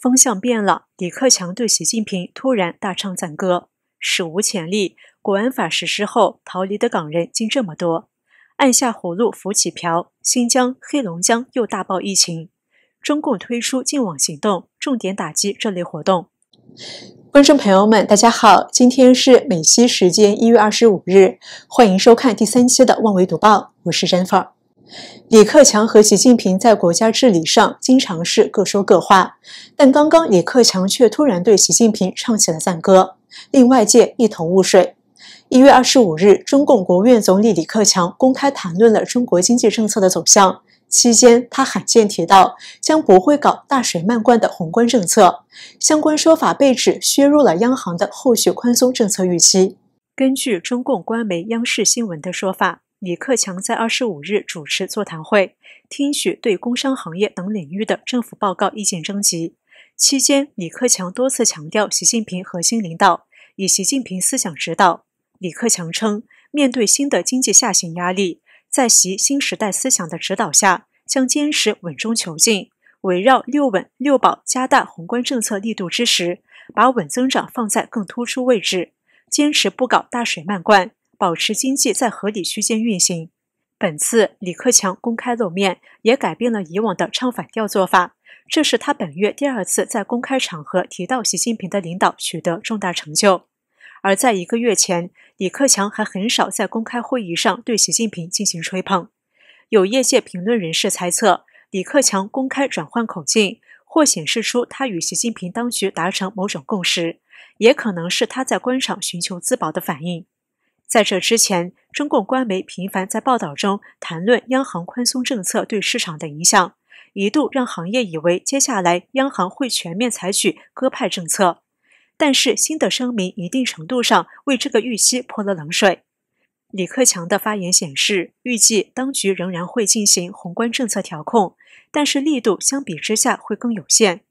风向变了，李克强对习近平突然大唱赞歌，史无前例。国安法实施后，逃离的港人竟这么多。按下葫芦浮起瓢，新疆、黑龙江又大爆疫情。中共推出“净网”行动，重点打击这类活动。观众朋友们，大家好，今天是美西时间一月二十五日，欢迎收看第三期的《万维读报》，我是 Jennifer。李克强和习近平在国家治理上经常是各说各话，但刚刚李克强却突然对习近平唱起了赞歌，令外界一头雾水。一月二十五日，中共国务院总理李克强公开谈论了中国经济政策的走向。期间，他罕见提到将不会搞大水漫灌的宏观政策，相关说法被指削弱了央行的后续宽松政策预期。根据中共官媒央视新闻的说法，李克强在二十五日主持座谈会，听取对工商行业等领域的政府报告意见征集。期间，李克强多次强调习近平核心领导，以习近平思想指导。李克强称，面对新的经济下行压力。在习新时代思想的指导下，将坚持稳中求进，围绕六稳六保加大宏观政策力度之时，把稳增长放在更突出位置，坚持不搞大水漫灌，保持经济在合理区间运行。本次李克强公开露面，也改变了以往的唱反调做法，这是他本月第二次在公开场合提到习近平的领导取得重大成就，而在一个月前。李克强还很少在公开会议上对习近平进行吹捧。有业界评论人士猜测，李克强公开转换口径，或显示出他与习近平当局达成某种共识，也可能是他在官场寻求自保的反应。在这之前，中共官媒频繁在报道中谈论央行宽松政策对市场的影响，一度让行业以为接下来央行会全面采取鸽派政策。但是，新的声明一定程度上为这个预期泼了冷水。李克强的发言显示，预计当局仍然会进行宏观政策调控，但是力度相比之下会更有限。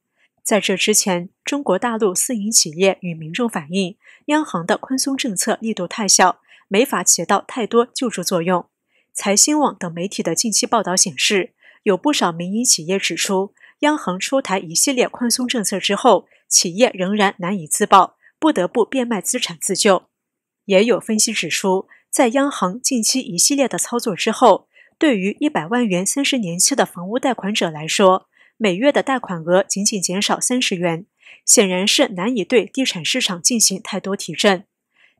在这之前，中国大陆私营企业与民众反映，央行的宽松政策力度太小，没法起到太多救助作用。财新网等媒体的近期报道显示，有不少民营企业指出，央行出台一系列宽松政策之后。企业仍然难以自保，不得不变卖资产自救。也有分析指出，在央行近期一系列的操作之后，对于一百万元三十年期的房屋贷款者来说，每月的贷款额仅仅减少三十元，显然是难以对地产市场进行太多提振。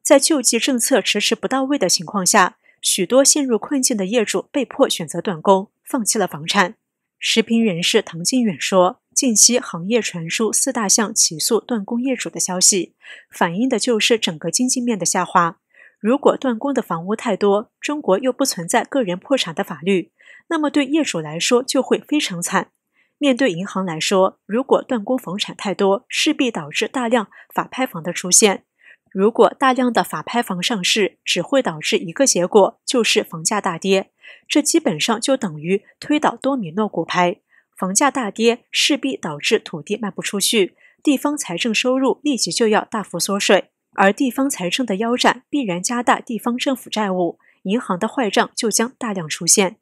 在救济政策迟迟不到位的情况下，许多陷入困境的业主被迫选择断供，放弃了房产。视评人士唐金远说。近期行业传出四大项起诉断供业主的消息，反映的就是整个经济面的下滑。如果断供的房屋太多，中国又不存在个人破产的法律，那么对业主来说就会非常惨。面对银行来说，如果断供房产太多，势必导致大量法拍房的出现。如果大量的法拍房上市，只会导致一个结果，就是房价大跌。这基本上就等于推倒多米诺骨牌。房价大跌势必导致土地卖不出去，地方财政收入立即就要大幅缩水，而地方财政的腰斩必然加大地方政府债务，银行的坏账就将大量出现。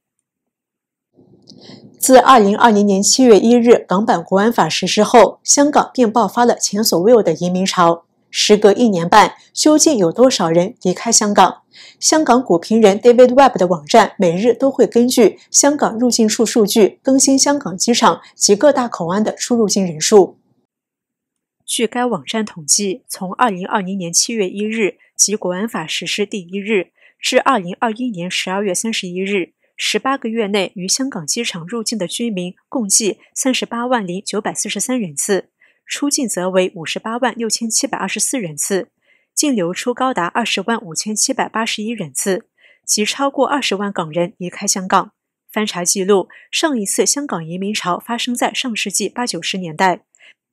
自二零二零年七月一日《港版国安法》实施后，香港便爆发了前所未有的移民潮。时隔一年半，究竟有多少人离开香港？香港股评人 David Webb 的网站每日都会根据香港入境数数据更新香港机场及各大口岸的出入境人数。据该网站统计，从2020年7月1日及国安法实施第一日至2021年12月31日，18个月内于香港机场入境的居民共计38万0943人次。出境则为五十八万六千七百二十四人次，净流出高达二十万五千七百八十一人次，即超过二十万港人离开香港。翻查记录，上一次香港移民潮发生在上世纪八九十年代。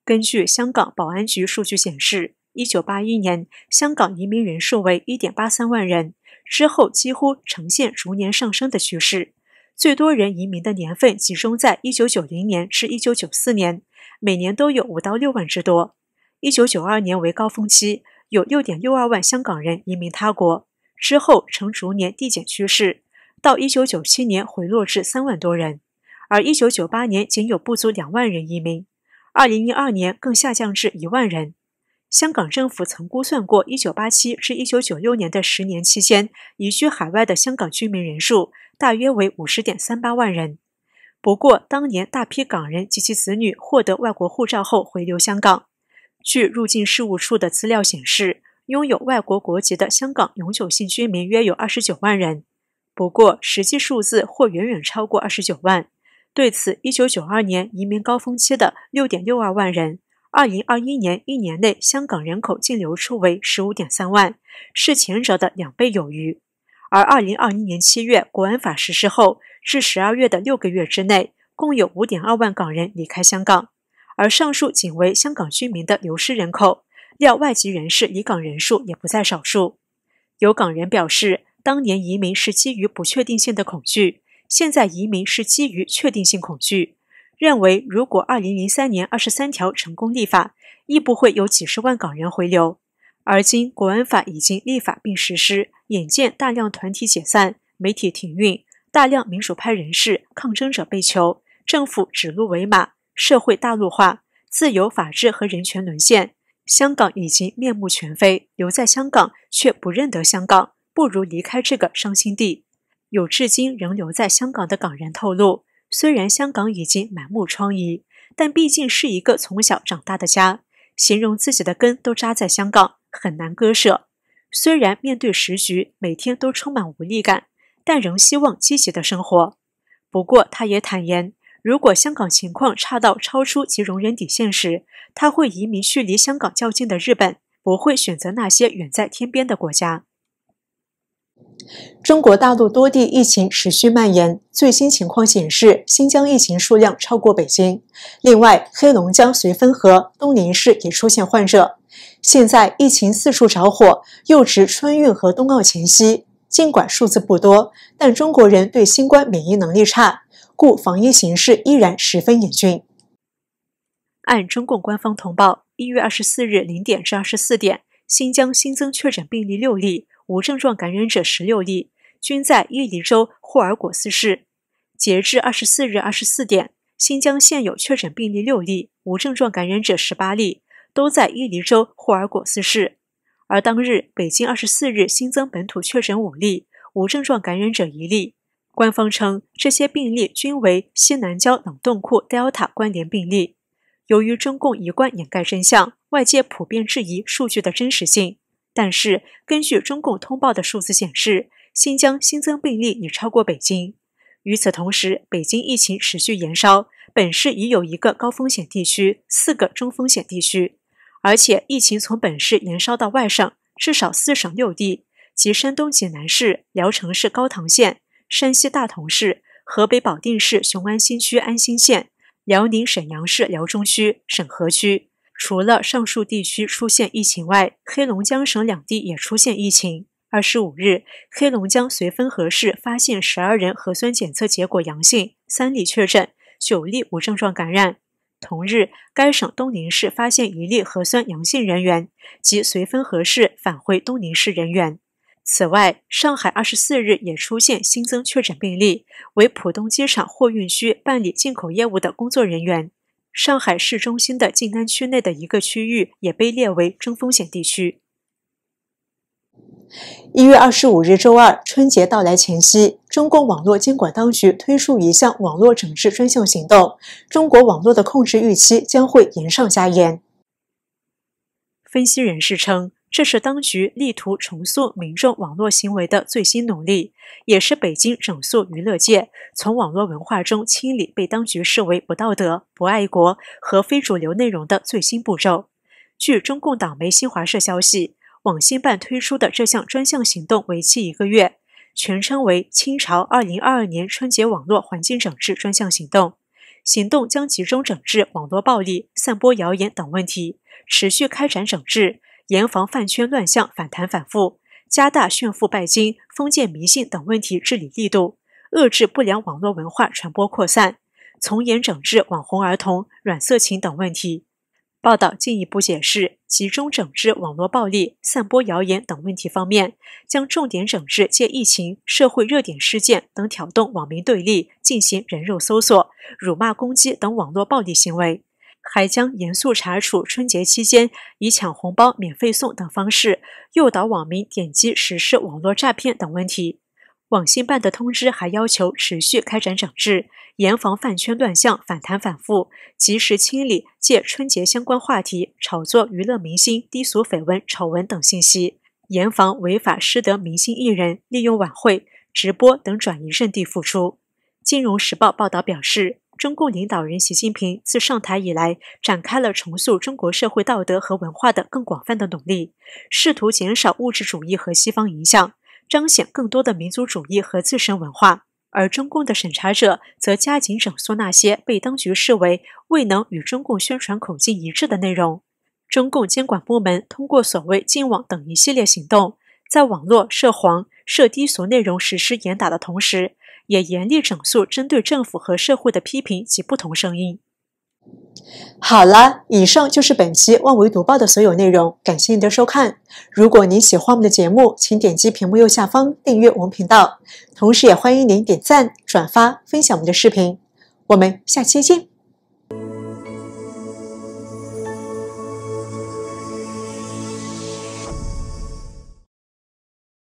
根据香港保安局数据显示，一九八一年香港移民人数为一点八三万人，之后几乎呈现逐年上升的趋势，最多人移民的年份集中在一九九零年至一九九四年。每年都有五到六万之多。一九九二年为高峰期，有六点六二万香港人移民他国，之后呈逐年递减趋势，到一九九七年回落至三万多人，而一九九八年仅有不足两万人移民。二零零二年更下降至一万人。香港政府曾估算过，一九八七至一九九六年的十年期间，移居海外的香港居民人数大约为五十点三八万人。不过，当年大批港人及其子女获得外国护照后回流香港。据入境事务处的资料显示，拥有外国国籍的香港永久性居民约有二十九万人。不过，实际数字或远远超过二十九万。对此，一九九二年移民高峰期的六点六二万人，二零二一年一年内香港人口净流出为十五点三万，是前者的两倍有余。而二零二一年七月国安法实施后至十二月的六个月之内，共有五点二万港人离开香港，而上述仅为香港居民的流失人口，料外籍人士离港人数也不在少数。有港人表示，当年移民是基于不确定性的恐惧，现在移民是基于确定性恐惧，认为如果二零零三年二十三条成功立法，亦不会有几十万港人回流。而今，国安法已经立法并实施，眼见大量团体解散，媒体停运，大量民主派人士、抗争者被囚，政府指鹿为马，社会大陆化，自由、法治和人权沦陷，香港已经面目全非。留在香港却不认得香港，不如离开这个伤心地。有至今仍留在香港的港人透露，虽然香港已经满目疮痍，但毕竟是一个从小长大的家，形容自己的根都扎在香港。很难割舍，虽然面对时局每天都充满无力感，但仍希望积极的生活。不过，他也坦言，如果香港情况差到超出其容忍底线时，他会移民距离香港较近的日本，不会选择那些远在天边的国家。中国大陆多地疫情持续蔓延，最新情况显示，新疆疫情数量超过北京。另外，黑龙江绥芬河东宁市也出现患者。现在疫情四处着火，又值春运和冬奥前夕，尽管数字不多，但中国人对新冠免疫能力差，故防疫形势依然十分严峻。按中共官方通报，一月二十四日零点至二十四点，新疆新增确诊病例六例。无症状感染者十六例，均在伊犁州霍尔果斯市。截至二十四日二十四点，新疆现有确诊病例六例，无症状感染者十八例，都在伊犁州霍尔果斯市。而当日北京二十四日新增本土确诊五例，无症状感染者一例。官方称这些病例均为西南郊冷冻库 Delta 关联病例。由于中共一贯掩盖真相，外界普遍质疑数据的真实性。但是，根据中共通报的数字显示，新疆新增病例已超过北京。与此同时，北京疫情持续延烧，本市已有一个高风险地区，四个中风险地区，而且疫情从本市延烧到外省，至少四省六地，即山东济南市、聊城市高唐县、山西大同市、河北保定市雄安新区安新县、辽宁沈阳市辽中区、沈河区。除了上述地区出现疫情外，黑龙江省两地也出现疫情。二十五日，黑龙江绥芬河市发现十二人核酸检测结果阳性，三例确诊，九例无症状感染。同日，该省东宁市发现一例核酸阳性人员，及绥芬河市返回东宁市人员。此外，上海二十四日也出现新增确诊病例，为浦东机场货运区办理进口业务的工作人员。上海市中心的静安区内的一个区域也被列为中风险地区。一月二十五日周二，春节到来前夕，中共网络监管当局推出一项网络整治专项行动，中国网络的控制预期将会严上加严。分析人士称。这是当局力图重塑民众网络行为的最新努力，也是北京整肃娱乐界、从网络文化中清理被当局视为不道德、不爱国和非主流内容的最新步骤。据中共党媒新华社消息，网信办推出的这项专项行动为期一个月，全称为“清朝二零二二年春节网络环境整治专项行动”。行动将集中整治网络暴力、散播谣言等问题，持续开展整治。严防饭圈乱象反弹反复，加大炫富拜金、封建迷信等问题治理力度，遏制不良网络文化传播扩散，从严整治网红儿童、软色情等问题。报道进一步解释，集中整治网络暴力、散播谣言等问题方面，将重点整治借疫情、社会热点事件等挑动网民对立、进行人肉搜索、辱骂攻击等网络暴力行为。还将严肃查处春节期间以抢红包、免费送等方式诱导网民点击实施网络诈骗等问题。网信办的通知还要求持续开展整治，严防饭圈乱象反弹反复，及时清理借春节相关话题炒作娱乐明星低俗绯闻、丑闻等信息，严防违法失德明星艺人利用晚会、直播等转移阵地复出。金融时报报道表示。中共领导人习近平自上台以来，展开了重塑中国社会道德和文化的更广泛的努力，试图减少物质主义和西方影响，彰显更多的民族主义和自身文化。而中共的审查者则加紧整肃那些被当局视为未能与中共宣传口径一致的内容。中共监管部门通过所谓“禁网”等一系列行动，在网络涉黄、涉低俗内容实施严打的同时，也严厉整肃针对政府和社会的批评及不同声音。好了，以上就是本期万维读报的所有内容，感谢您的收看。如果您喜欢我们的节目，请点击屏幕右下方订阅我们频道，同时也欢迎您点赞、转发、分享我们的视频。我们下期见。